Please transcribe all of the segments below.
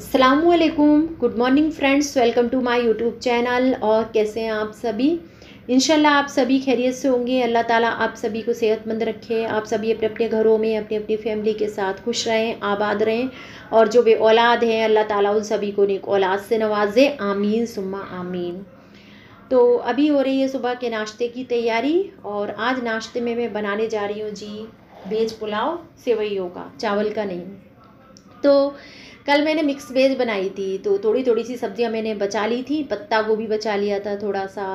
असलकुम good morning friends welcome to my YouTube channel और कैसे हैं आप सभी इनशाला आप सभी खैरियत से होंगे अल्लाह ताला आप सभी को सेहतमंद रखे आप सभी अपने अपने घरों में अपनी अपनी फैमिली के साथ खुश रहें आबाद रहें और जो बे औलाद हैं अल्लाह ताला उन सभी को नेक औलाद से नवाजे आमीन सुम्मा आमीन तो अभी हो रही है सुबह के नाश्ते की तैयारी और आज नाश्ते में मैं बनाने जा रही हूँ जी वेज पुलाव सेवैयों का चावल का नहीं तो कल मैंने मिक्स वेज बनाई थी तो थोड़ी थोड़ी सी सब्जियां मैंने बचा ली थी पत्ता गोभी बचा लिया था थोड़ा सा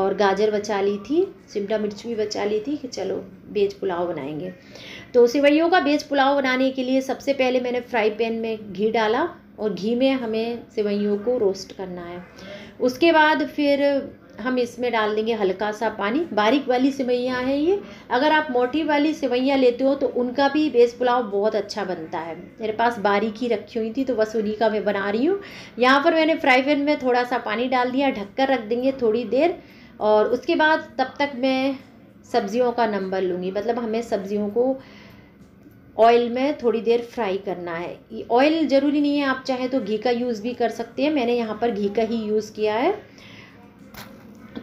और गाजर बचा ली थी शिमला मिर्च भी बचा ली थी कि चलो वेज पुलाव बनाएंगे तो सिवैयों का वेज पुलाव बनाने के लिए सबसे पहले मैंने फ्राई पैन में घी डाला और घी में हमें सिवैयों को रोस्ट करना है उसके बाद फिर हम इसमें डाल देंगे हल्का सा पानी बारीक वाली सेवैयाँ हैं ये अगर आप मोटी वाली सेवैयाँ लेते हो तो उनका भी बेस पुलाव बहुत अच्छा बनता है मेरे पास बारीक ही रखी हुई थी तो बस उन्हीं का मैं बना रही हूँ यहाँ पर मैंने फ्राई पैन में थोड़ा सा पानी डाल दिया ढककर रख देंगे थोड़ी देर और उसके बाद तब तक मैं सब्जियों का नंबर लूँगी मतलब हमें सब्जियों को ऑयल में थोड़ी देर फ्राई करना है ऑयल ज़रूरी नहीं है आप चाहे तो घी का यूज़ भी कर सकते हैं मैंने यहाँ पर घी का ही यूज़ किया है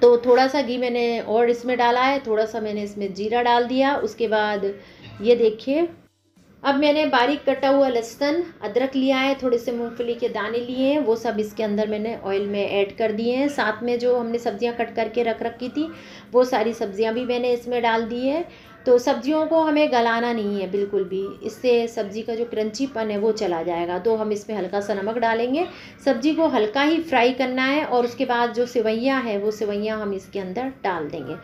तो थोड़ा सा घी मैंने और इसमें डाला है थोड़ा सा मैंने इसमें जीरा डाल दिया उसके बाद ये देखिए अब मैंने बारीक कटा हुआ लहसुन अदरक लिया है थोड़े से मूंगफली के दाने लिए हैं वो सब इसके अंदर मैंने ऑयल में ऐड कर दिए हैं साथ में जो हमने सब्जियां कट करके रख रखी थी वो सारी सब्जियां भी मैंने इसमें डाल दी है तो सब्जियों को हमें गलाना नहीं है बिल्कुल भी इससे सब्जी का जो क्रंचीपन है वो चला जाएगा तो हम इसमें हल्का सा नमक डालेंगे सब्जी को हल्का ही फ्राई करना है और उसके बाद जो सेवैयाँ है वो सेवैयाँ हम इसके अंदर डाल देंगे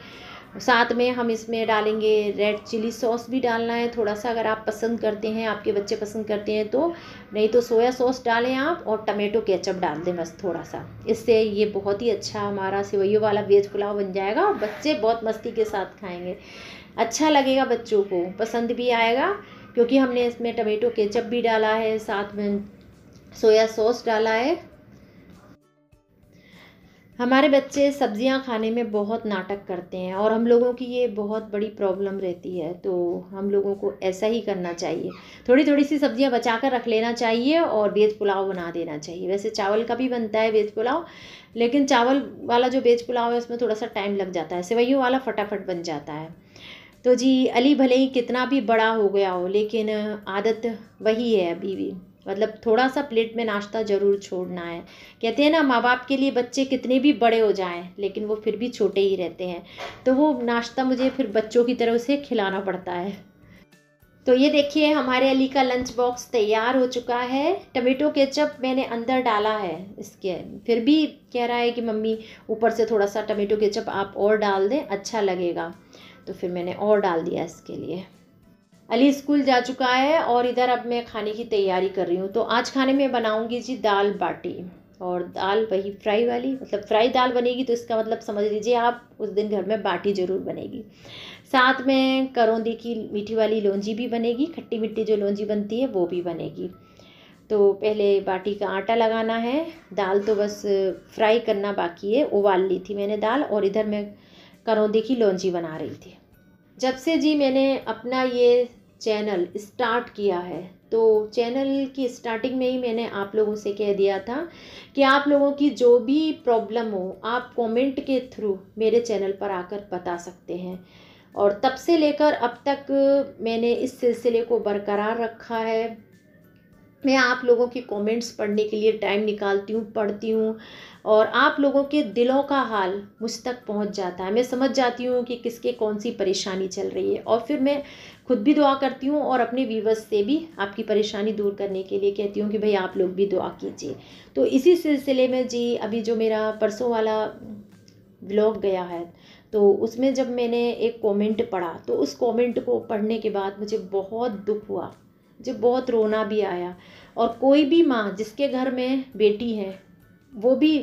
साथ में हम इसमें डालेंगे रेड चिली सॉस भी डालना है थोड़ा सा अगर आप पसंद करते हैं आपके बच्चे पसंद करते हैं तो नहीं तो सोया सॉस डालें आप और टमेटो केचप डाल दें बस थोड़ा सा इससे ये बहुत ही अच्छा हमारा सेवैयों वाला वेज पुलाव बन जाएगा और बच्चे बहुत मस्ती के साथ खाएंगे अच्छा लगेगा बच्चों को पसंद भी आएगा क्योंकि हमने इसमें टमेटो केचप भी डाला है साथ में सोया सॉस डाला है हमारे बच्चे सब्जियां खाने में बहुत नाटक करते हैं और हम लोगों की ये बहुत बड़ी प्रॉब्लम रहती है तो हम लोगों को ऐसा ही करना चाहिए थोड़ी थोड़ी सी सब्जियां बचा कर रख लेना चाहिए और वेज पुलाव बना देना चाहिए वैसे चावल का भी बनता है वेज पुलाव लेकिन चावल वाला जो वेज पुलाव है उसमें थोड़ा सा टाइम लग जाता है सेवैयों वाला फटाफट बन जाता है तो जी अली भले ही कितना भी बड़ा हो गया हो लेकिन आदत वही है अभी भी मतलब थोड़ा सा प्लेट में नाश्ता ज़रूर छोड़ना है कहते हैं ना माँ बाप के लिए बच्चे कितने भी बड़े हो जाएं लेकिन वो फिर भी छोटे ही रहते हैं तो वो नाश्ता मुझे फिर बच्चों की तरह उसे खिलाना पड़ता है तो ये देखिए हमारे अली का लंच बॉक्स तैयार हो चुका है टमेटो केचप मैंने अंदर डाला है इसके फिर भी कह रहा है कि मम्मी ऊपर से थोड़ा सा टमेटो केचप आप और डाल दें अच्छा लगेगा तो फिर मैंने और डाल दिया इसके लिए अली स्कूल जा चुका है और इधर अब मैं खाने की तैयारी कर रही हूँ तो आज खाने में बनाऊँगी जी दाल बाटी और दाल वही फ्राई वाली मतलब फ्राई दाल बनेगी तो इसका मतलब समझ लीजिए आप उस दिन घर में बाटी ज़रूर बनेगी साथ में करौंदी की मीठी वाली लोंजी भी बनेगी खट्टी मिट्टी जो लोंजी बनती है वो भी बनेगी तो पहले बाटी का आटा लगाना है दाल तो बस फ्राई करना बाकी है उबाल ली थी मैंने दाल और इधर मैं करौंदे की लौंजी बना रही थी जब से जी मैंने अपना ये चैनल स्टार्ट किया है तो चैनल की स्टार्टिंग में ही मैंने आप लोगों से कह दिया था कि आप लोगों की जो भी प्रॉब्लम हो आप कमेंट के थ्रू मेरे चैनल पर आकर बता सकते हैं और तब से लेकर अब तक मैंने इस सिलसिले को बरकरार रखा है मैं आप लोगों की कमेंट्स पढ़ने के लिए टाइम निकालती हूँ पढ़ती हूँ और आप लोगों के दिलों का हाल मुझ तक पहुँच जाता है मैं समझ जाती हूँ कि किसके कौन सी परेशानी चल रही है और फिर मैं खुद भी दुआ करती हूँ और अपने व्यूवर्स से भी आपकी परेशानी दूर करने के लिए कहती हूँ कि भाई आप लोग भी दुआ कीजिए तो इसी सिलसिले में जी अभी जो मेरा परसों वाला ब्लॉग गया है तो उसमें जब मैंने एक कमेंट पढ़ा तो उस कमेंट को पढ़ने के बाद मुझे बहुत दुख हुआ मुझे बहुत रोना भी आया और कोई भी माँ जिसके घर में बेटी है वो भी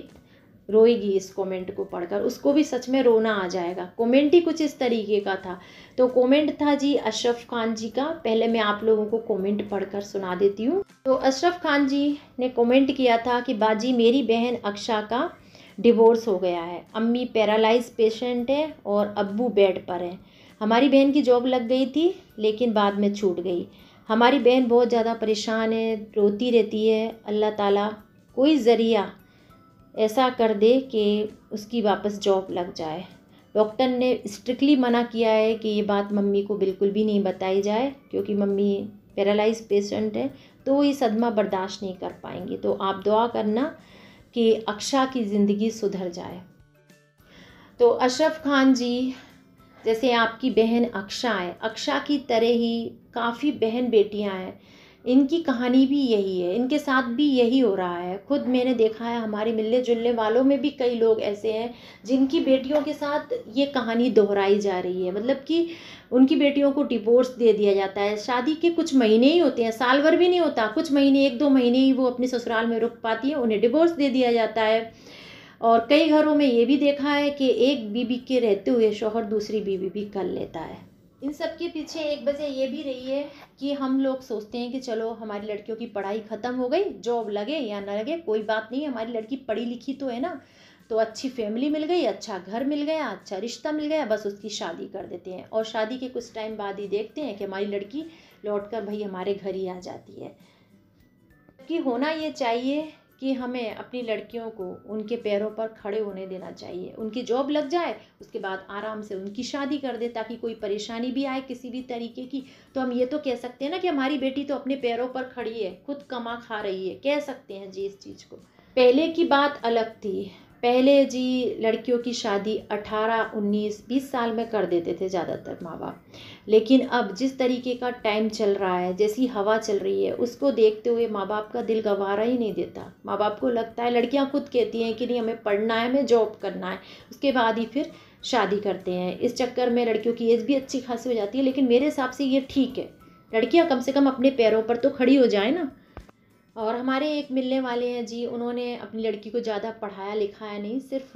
रोएगी इस कमेंट को पढ़कर उसको भी सच में रोना आ जाएगा कमेंट ही कुछ इस तरीके का था तो कमेंट था जी अशरफ खान जी का पहले मैं आप लोगों को कमेंट पढ़कर सुना देती हूँ तो अशरफ खान जी ने कमेंट किया था कि बाजी मेरी बहन अक्षा का डिवोर्स हो गया है अम्मी पैरालाइज पेशेंट है और अब्बू बेड पर है हमारी बहन की जॉब लग गई थी लेकिन बाद में छूट गई हमारी बहन बहुत ज़्यादा परेशान है रोती रहती है अल्लाह ताला कोई ज़रिया ऐसा कर दे कि उसकी वापस जॉब लग जाए डॉक्टर ने स्ट्रिक्टली मना किया है कि ये बात मम्मी को बिल्कुल भी नहीं बताई जाए क्योंकि मम्मी पैरालाइज पेशेंट है तो वो ये सदमा बर्दाश्त नहीं कर पाएंगी तो आप दुआ करना कि अक्षा की ज़िंदगी सुधर जाए तो अशरफ खान जी जैसे आपकी बहन अक्षा है अक्षा की तरह ही काफ़ी बहन बेटियां हैं इनकी कहानी भी यही है इनके साथ भी यही हो रहा है खुद मैंने देखा है हमारे मिलने जुलने वालों में भी कई लोग ऐसे हैं जिनकी बेटियों के साथ ये कहानी दोहराई जा रही है मतलब कि उनकी बेटियों को डिवोर्स दे दिया जाता है शादी के कुछ महीने ही होते हैं साल भर भी नहीं होता कुछ महीने एक दो महीने ही वो अपने ससुराल में रुक पाती हैं उन्हें डिवोर्स दे दिया जाता है और कई घरों में ये भी देखा है कि एक बीबी के रहते हुए शोहर दूसरी बीबी भी कर लेता है इन सब के पीछे एक वजह ये भी रही है कि हम लोग सोचते हैं कि चलो हमारी लड़कियों की पढ़ाई ख़त्म हो गई जॉब लगे या ना लगे कोई बात नहीं हमारी लड़की पढ़ी लिखी तो है ना तो अच्छी फैमिली मिल गई अच्छा घर मिल गया अच्छा रिश्ता मिल गया बस उसकी शादी कर देते हैं और शादी के कुछ टाइम बाद ही देखते हैं कि हमारी लड़की लौट कर भाई हमारे घर ही आ जाती है कि होना ये चाहिए कि हमें अपनी लड़कियों को उनके पैरों पर खड़े होने देना चाहिए उनकी जॉब लग जाए उसके बाद आराम से उनकी शादी कर दे ताकि कोई परेशानी भी आए किसी भी तरीके की तो हम ये तो कह सकते हैं ना कि हमारी बेटी तो अपने पैरों पर खड़ी है खुद कमा खा रही है कह सकते हैं जी इस चीज़ को पहले की बात अलग थी पहले जी लड़कियों की शादी 18, 19, 20 साल में कर देते थे ज़्यादातर माँ बाप लेकिन अब जिस तरीके का टाइम चल रहा है जैसी हवा चल रही है उसको देखते हुए माँ बाप का दिल गवारा ही नहीं देता माँ बाप को लगता है लड़कियाँ खुद कहती हैं कि नहीं हमें पढ़ना है हमें जॉब करना है उसके बाद ही फिर शादी करते हैं इस चक्कर में लड़कियों की एज भी अच्छी खासी हो जाती है लेकिन मेरे हिसाब से ये ठीक है लड़कियाँ कम से कम अपने पैरों पर तो खड़ी हो जाए ना और हमारे एक मिलने वाले हैं जी उन्होंने अपनी लड़की को ज़्यादा पढ़ाया लिखाया नहीं सिर्फ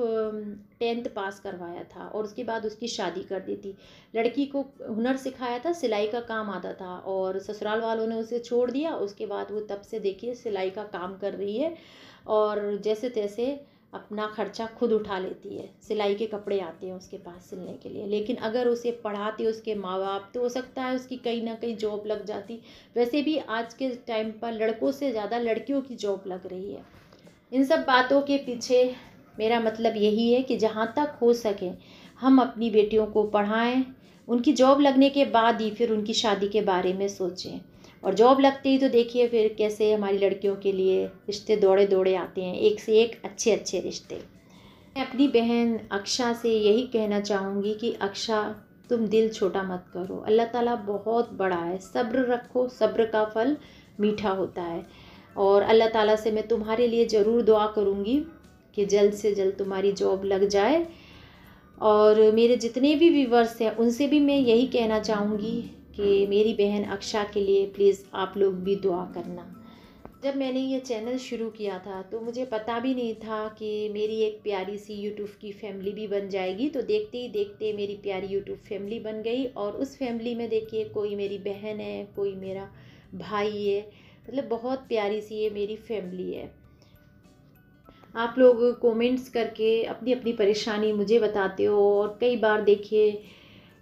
टेंथ पास करवाया था और उसके बाद उसकी शादी कर दी थी लड़की को हुनर सिखाया था सिलाई का काम आता था और ससुराल वालों ने उसे छोड़ दिया उसके बाद वो तब से देखिए सिलाई का काम कर रही है और जैसे तैसे अपना खर्चा खुद उठा लेती है सिलाई के कपड़े आते हैं उसके पास सिलने के लिए लेकिन अगर उसे पढ़ाते उसके माँ बाप तो हो सकता है उसकी कहीं ना कहीं जॉब लग जाती वैसे भी आज के टाइम पर लड़कों से ज़्यादा लड़कियों की जॉब लग रही है इन सब बातों के पीछे मेरा मतलब यही है कि जहाँ तक हो सके हम अपनी बेटियों को पढ़ाएँ उनकी जॉब लगने के बाद ही फिर उनकी शादी के बारे में सोचें और जॉब लगते ही तो देखिए फिर कैसे हमारी लड़कियों के लिए रिश्ते दौड़े दौड़े आते हैं एक से एक अच्छे अच्छे रिश्ते मैं अपनी बहन अक्षा से यही कहना चाहूँगी कि अक्षा तुम दिल छोटा मत करो अल्लाह ताला बहुत बड़ा है सब्र रखो सब्र का फल मीठा होता है और अल्लाह ताला से मैं तुम्हारे लिए ज़रूर दुआ करूँगी कि जल्द से जल्द तुम्हारी जॉब लग जाए और मेरे जितने भी व्यूवर्स हैं उनसे भी मैं यही कहना चाहूँगी कि मेरी बहन अक्षा के लिए प्लीज़ आप लोग भी दुआ करना जब मैंने ये चैनल शुरू किया था तो मुझे पता भी नहीं था कि मेरी एक प्यारी सी यूट्यूब की फैमिली भी बन जाएगी तो देखते ही देखते मेरी प्यारी यूट्यूब फैमिली बन गई और उस फैमिली में देखिए कोई मेरी बहन है कोई मेरा भाई है मतलब बहुत प्यारी सी ये मेरी फैमिली है आप लोग कमेंट्स करके अपनी अपनी परेशानी मुझे बताते हो और कई बार देखिए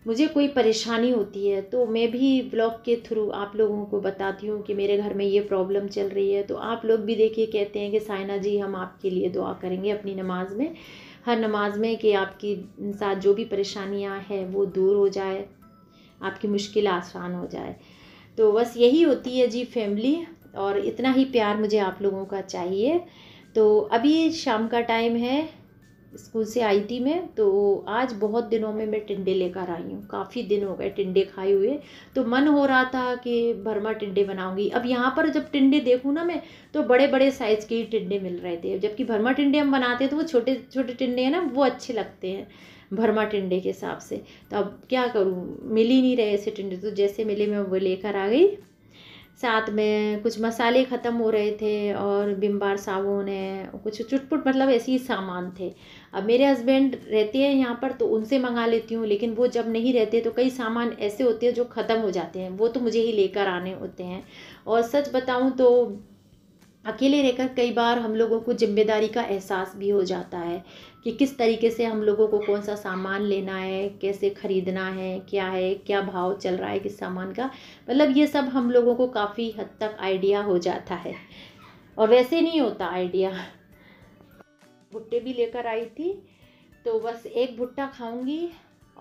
मुझे कोई परेशानी होती है तो मैं भी ब्लॉग के थ्रू आप लोगों को बताती हूँ कि मेरे घर में ये प्रॉब्लम चल रही है तो आप लोग भी देखिए कहते हैं कि साइना जी हम आपके लिए दुआ करेंगे अपनी नमाज में हर नमाज में कि आपकी साथ जो भी परेशानियाँ हैं वो दूर हो जाए आपकी मुश्किल आसान हो जाए तो बस यही होती है जी फैमिली और इतना ही प्यार मुझे आप लोगों का चाहिए तो अभी शाम का टाइम है स्कूल से आई थी मैं तो आज बहुत दिनों में मैं टिंडे लेकर आई हूँ काफ़ी दिन हो गए टिंडे खाए हुए तो मन हो रहा था कि भरमा टिंडे बनाऊंगी अब यहाँ पर जब टिंडे देखूँ ना मैं तो बड़े बड़े साइज़ के ही टिंडे मिल रहे थे जबकि भरमा टिंडे हम बनाते हैं तो वो छोटे छोटे टिंडे हैं ना वो अच्छे लगते हैं भरमा टिंडे के हिसाब से तो अब क्या करूँ मिल ही नहीं रहे ऐसे टिंडे तो जैसे मिले मैं वो लेकर आ गई साथ में कुछ मसाले ख़त्म हो रहे थे और बिम बार साबुन है कुछ चुटपुट मतलब ऐसे ही सामान थे अब मेरे हस्बैंड रहते हैं यहाँ पर तो उनसे मंगा लेती हूँ लेकिन वो जब नहीं रहते तो कई सामान ऐसे होते हैं जो ख़त्म हो जाते हैं वो तो मुझे ही लेकर आने होते हैं और सच बताऊँ तो अकेले रहकर कई बार हम लोगों को जिम्मेदारी का एहसास भी हो जाता है कि किस तरीके से हम लोगों को कौन सा सामान लेना है कैसे ख़रीदना है क्या है क्या भाव चल रहा है किस सामान का मतलब ये सब हम लोगों को काफ़ी हद तक आइडिया हो जाता है और वैसे नहीं होता आइडिया भुट्टे भी लेकर आई थी तो बस एक भुट्टा खाऊंगी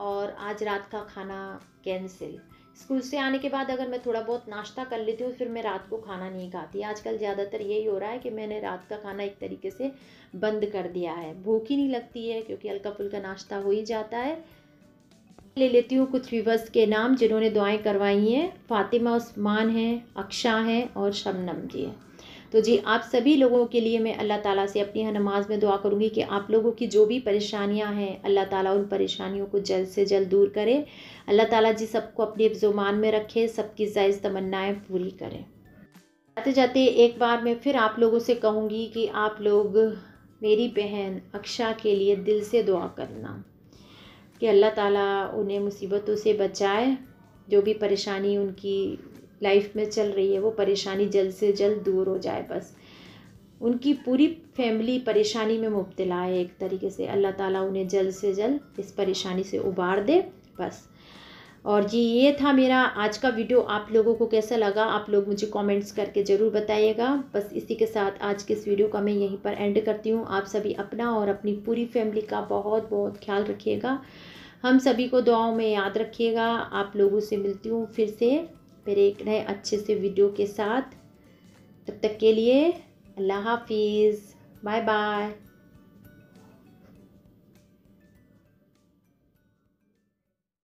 और आज रात का खाना कैंसिल स्कूल से आने के बाद अगर मैं थोड़ा बहुत नाश्ता कर लेती हूँ फिर मैं रात को खाना नहीं खाती आजकल ज़्यादातर यही हो रहा है कि मैंने रात का खाना एक तरीके से बंद कर दिया है भूख ही नहीं लगती है क्योंकि हल्का फुल्का नाश्ता हो ही जाता है ले लेती हूँ कुछ व्यूवर्स के नाम जिन्होंने दुआएं करवाई हैं फातिमा उस्मान हैं अक्षा हैं और शबनम जी हैं तो जी आप सभी लोगों के लिए मैं अल्लाह ताला से अपनी नमाज में दुआ करूँगी कि आप लोगों की जो भी परेशानियां हैं अल्लाह ताला उन परेशानियों को जल्द से जल्द दूर करें अल्लाह ताला जी सबको अपने जुबान में रखे सबकी जायज़ तमन्नाएँ पूरी करें जाते जाते एक बार मैं फिर आप लोगों से कहूँगी कि आप लोग मेरी बहन अक्षा के लिए दिल से दुआ करना कि अल्लाह ताला उन्हें मुसीबतों से बचाए जो भी परेशानी उनकी लाइफ में चल रही है वो परेशानी जल्द से जल्द दूर हो जाए बस उनकी पूरी फैमिली परेशानी में मुबतला है एक तरीके से अल्लाह ताला उन्हें जल्द से जल्द इस परेशानी से उबार दे बस और जी ये था मेरा आज का वीडियो आप लोगों को कैसा लगा आप लोग मुझे कमेंट्स करके ज़रूर बताइएगा बस इसी के साथ आज के इस वीडियो का मैं यहीं पर एंड करती हूँ आप सभी अपना और अपनी पूरी फैमिली का बहुत बहुत ख्याल रखिएगा हम सभी को दुआओं में याद रखिएगा आप लोगों से मिलती हूँ फिर से फिर एक नए अच्छे से वीडियो के साथ तब तक के लिए अल्लाह हाफिज़ बाय बाय